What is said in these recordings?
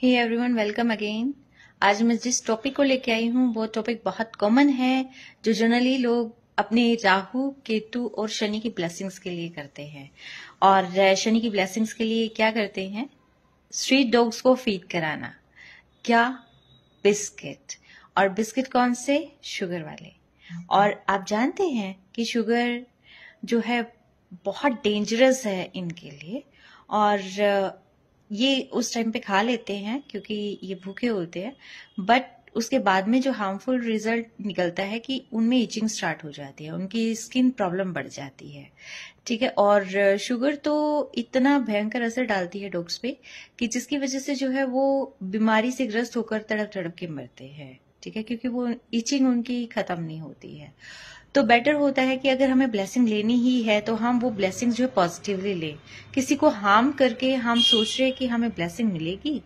hey everyone welcome again आज मैं जिस टॉपिक को लेके आई हूँ वो टॉपिक बहुत कॉमन है जो जनरली लोग अपने राहु केतु और शनि की ब्लेसिंग्स के लिए करते हैं और शनि की ब्लेसिंग्स के लिए क्या करते हैं स्ट्रीट डॉग्स को फीड कराना क्या बिस्किट और बिस्किट कौन से शुगर वाले और आप जानते हैं कि शुगर जो है बहुत डेंजरस है इनके लिए और ये उस टाइम पे खा लेते हैं क्योंकि ये भूखे होते हैं बट उसके बाद में जो हार्मफुल रिजल्ट निकलता है कि उनमें इचिंग स्टार्ट हो जाती है उनकी स्किन प्रॉब्लम बढ़ जाती है ठीक है और शुगर तो इतना भयंकर असर डालती है डॉग्स पे कि जिसकी वजह से जो है वो बीमारी से ग्रस्त होकर तड़प तड़प के मरते हैं ठीक है क्योंकि वो इचिंग उनकी खत्म नहीं होती है तो बेटर होता है कि अगर हमें ब्लेसिंग लेनी ही है तो हम वो ब्लेसिंग जो है पॉजिटिवली लें किसी को हार्म करके हम सोच रहे कि हमें ब्लेसिंग मिलेगी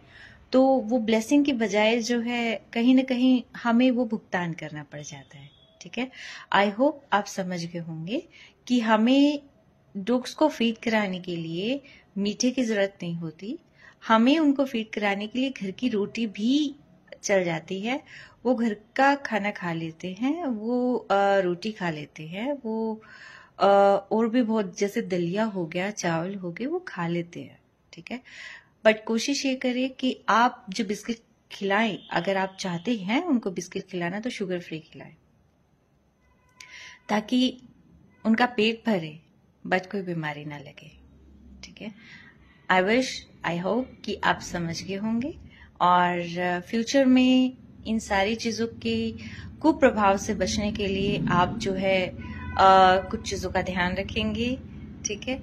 तो वो ब्लेसिंग के बजाय जो है कहीं ना कहीं हमें वो भुगतान करना पड़ जाता है ठीक है आई होप आप समझ गए होंगे कि हमें डॉग्स को फीड कराने के लिए मीठे की ज़रूरत नहीं होती हमें उनको फीड कराने के लिए घर की रोटी भी चल जाती है वो घर का खाना खा लेते हैं वो रोटी खा लेते हैं वो और भी बहुत जैसे दलिया हो गया चावल हो गए वो खा लेते हैं ठीक है बट कोशिश ये करिए कि आप जो बिस्किट खिलाएं अगर आप चाहते हैं उनको बिस्किट खिलाना तो शुगर फ्री खिलाएं ताकि उनका पेट भरे बट कोई बीमारी ना लगे ठीक है आई विश आई होप कि आप समझ गए होंगे और फ्यूचर में इन सारी चीज़ों के कुप्रभाव से बचने के लिए आप जो है आ, कुछ चीज़ों का ध्यान रखेंगे ठीक है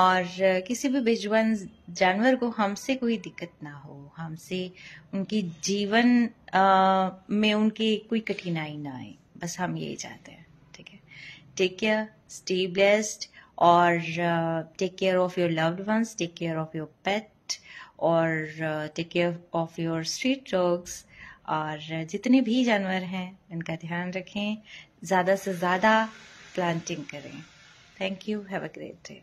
और किसी भी बेजुबान जानवर को हमसे कोई दिक्कत ना हो हमसे उनकी जीवन आ, में उनकी कोई कठिनाई ना आए बस हम यही चाहते हैं ठीक है टेक केयर स्टे ब्लेस्ड और take care of your loved ones take care of your pet और take care of your street dogs और जितने भी जानवर हैं उनका ध्यान रखें ज़्यादा से ज़्यादा प्लांटिंग करें thank you have a great day